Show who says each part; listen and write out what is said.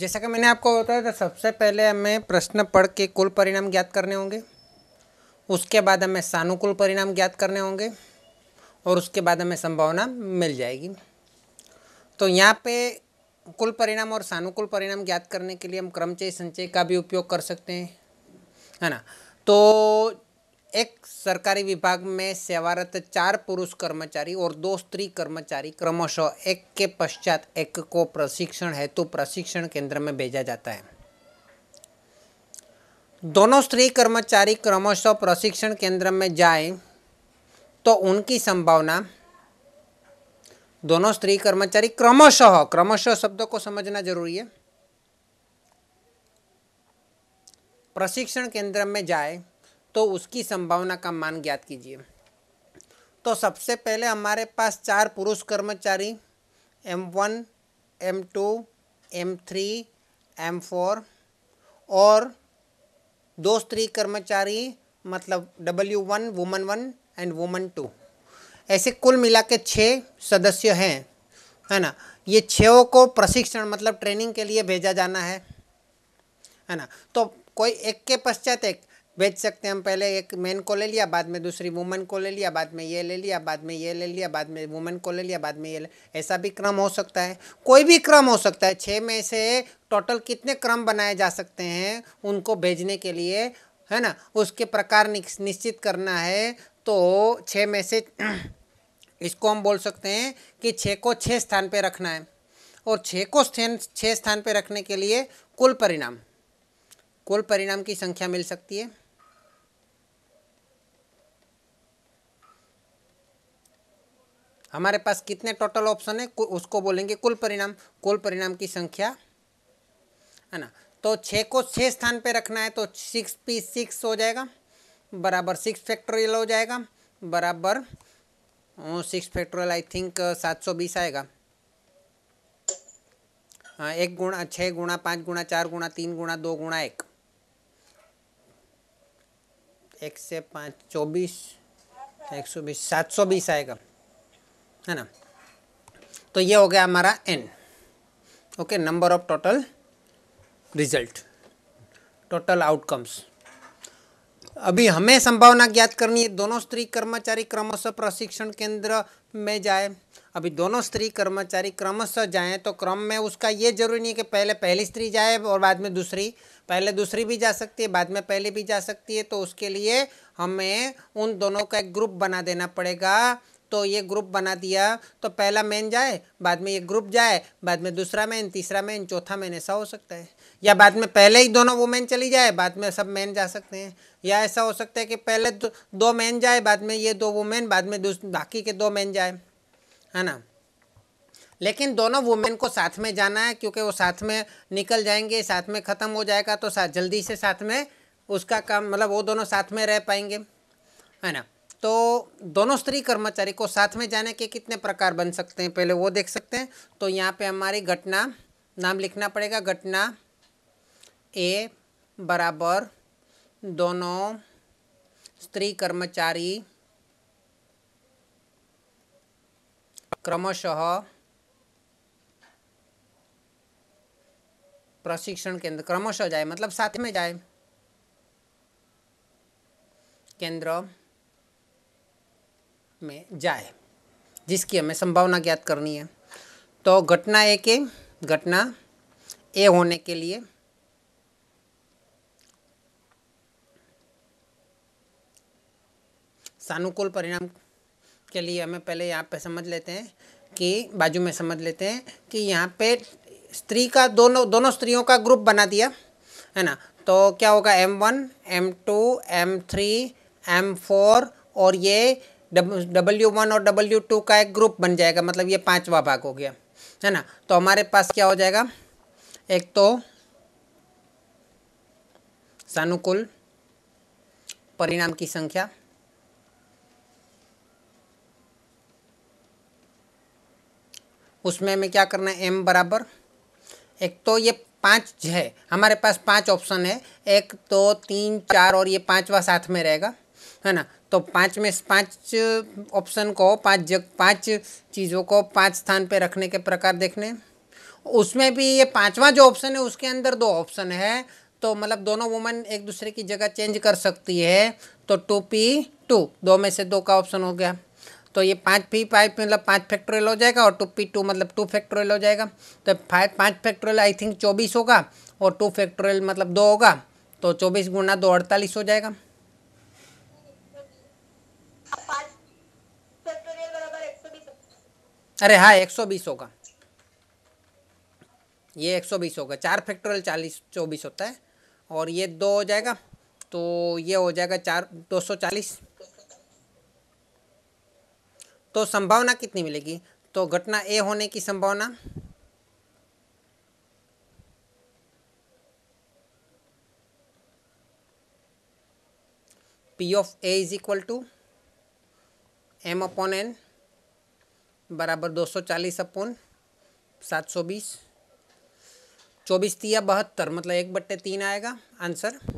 Speaker 1: जैसा कि मैंने आपको बताया था सबसे पहले हमें प्रश्न पढ़ के कुल परिणाम ज्ञात करने होंगे उसके बाद हमें सानुकूल परिणाम ज्ञात करने होंगे और उसके बाद हमें संभावना मिल जाएगी तो यहाँ पे कुल परिणाम और सानुकूल परिणाम ज्ञात करने के लिए हम क्रमचय संचय का भी उपयोग कर सकते हैं है ना तो एक सरकारी विभाग में सेवारत चार पुरुष कर्मचारी और दो स्त्री कर्मचारी क्रमशः एक के पश्चात एक को प्रशिक्षण हेतु प्रशिक्षण केंद्र में भेजा जाता है दोनों स्त्री कर्मचारी क्रमशः प्रशिक्षण केंद्र में जाए तो उनकी संभावना दोनों स्त्री कर्मचारी क्रमशः क्रमशः शब्दों को समझना जरूरी है प्रशिक्षण केंद्र में जाए तो उसकी संभावना का मान ज्ञात कीजिए तो सबसे पहले हमारे पास चार पुरुष कर्मचारी M one M two M three M four और दो स्त्री कर्मचारी मतलब W one woman one and woman two ऐसे कुल मिला के छः सदस्य हैं है ना ये छों को प्रशिक्षण मतलब ट्रेनिंग के लिए भेजा जाना है है ना तो कोई एक के पश्चात एक बेच सकते हैं हम पहले एक मैन को ले लिया बाद में दूसरी वुमन को ले लिया बाद में ये ले लिया बाद में ये ले लिया बाद में वुमन को ले लिया बाद में ये ऐसा भी क्रम हो सकता है कोई भी क्रम हो सकता है छः में से टोटल कितने क्रम बनाए जा सकते हैं उनको भेजने के लिए है ना उसके प्रकार निश्चित करना है तो छः में से इसको हम बोल सकते हैं कि छः को छः स्थान पर रखना है और छः को स्थान छः स्थान पर रखने के लिए कुल परिणाम कुल परिणाम की संख्या मिल सकती है हमारे पास कितने टोटल ऑप्शन है उसको बोलेंगे कुल परिणाम कुल परिणाम की संख्या है ना तो छः को छः स्थान पे रखना है तो सिक्स पी सिक्स हो जाएगा बराबर सिक्स फैक्टोरियल हो जाएगा बराबर सिक्स फैक्टोरियल आई थिंक सात सौ बीस आएगा हाँ एक गुणा छः गुणा पाँच गुणा चार गुणा तीन गुणा दो गुणा एक एक से पाँच चौबीस एक सौ बीस सात सौ बीस आएगा है ना तो ये हो गया हमारा N okay number of total result total outcomes अभी हमें संभावना ज्ञात करनी है दोनों स्त्री कर्मचारी क्रमशः प्रशिक्षण केंद्र में जाए अभी दोनों स्त्री कर्मचारी क्रमशः जाए तो क्रम में उसका ये जरूरी नहीं है कि पहले पहली स्त्री जाए और बाद में दूसरी पहले दूसरी भी जा सकती है बाद में पहले भी जा सकती है तो उसके लिए हमें उन दोनों का एक ग्रुप बना देना पड़ेगा तो ये ग्रुप बना दिया तो पहला मैन जाए बाद में ये ग्रुप जाए बाद में दूसरा मैन तीसरा मैन चौथा मैन ऐसा हो सकता है या बाद में पहले ही दोनों वुमेन चली जाए बाद में सब मैन जा सकते हैं या ऐसा हो सकता है कि पहले दो, दो मैन जाए बाद में ये दो वुमेन बाद में बाकी के दो मैन जाए है ना लेकिन दोनों वुमेन को साथ में जाना है क्योंकि वो साथ में निकल जाएंगे साथ में ख़त्म हो जाएगा तो साथ जल्दी से साथ में उसका काम मतलब वो दोनों साथ में रह पाएंगे है ना तो दोनों स्त्री कर्मचारी को साथ में जाने के कितने प्रकार बन सकते हैं पहले वो देख सकते हैं तो यहाँ पे हमारी घटना नाम लिखना पड़ेगा घटना ए बराबर दोनों स्त्री कर्मचारी क्रमशः प्रशिक्षण केंद्र क्रमशः जाए मतलब साथ में जाए केंद्र में जाए जिसकी हमें संभावना ज्ञात करनी है तो घटना ए के घटना ए होने के लिए सानुकूल परिणाम के लिए हमें पहले यहाँ पे समझ लेते हैं कि बाजू में समझ लेते हैं कि यहाँ पे स्त्री का दोनों दोनों स्त्रियों का ग्रुप बना दिया है ना तो क्या होगा M one M two M three M four और ये डब्ल्यू वन और डब्ल्यू टू का एक ग्रुप बन जाएगा मतलब ये पांचवा भाग हो गया है ना तो हमारे पास क्या हो जाएगा एक तो सानुकूल परिणाम की संख्या उसमें हमें क्या करना है एम बराबर एक तो ये पांच है हमारे पास पांच ऑप्शन है एक दो तो, तीन चार और ये पांचवा साथ में रहेगा है ना तो पाँच में पाँच ऑप्शन को पाँच जग पाँच चीज़ों को पाँच स्थान पे रखने के प्रकार देखने उसमें भी ये पांचवा जो ऑप्शन है उसके अंदर दो ऑप्शन है तो मतलब दोनों वुमेन एक दूसरे की जगह चेंज कर सकती है तो टू पी टू दो में से दो का ऑप्शन हो गया तो ये पाँच पी फाइव मतलब पाँच फैक्ट्रियल हो जाएगा और टू पी टू मतलब टू फैक्ट्रियल हो जाएगा तो फाइव पाँच फैक्ट्रियल आई थिंक चौबीस होगा और टू फैक्ट्रियल मतलब दो होगा तो चौबीस गुना दो अड़तालीस हो जाएगा अरे हाँ एक सौ बीस होगा ये एक सौ बीस होगा चार फैक्टोरियल चालीस चौबीस होता है और ये दो हो जाएगा तो ये हो जाएगा चार दो सौ चालीस तो संभावना कितनी मिलेगी तो घटना ए होने की संभावना P of A is equal to M upon N बराबर दो सौ चालीस अपोन सात सौ बीस चौबीस तिया बहत्तर मतलब एक बट्टे तीन आएगा आंसर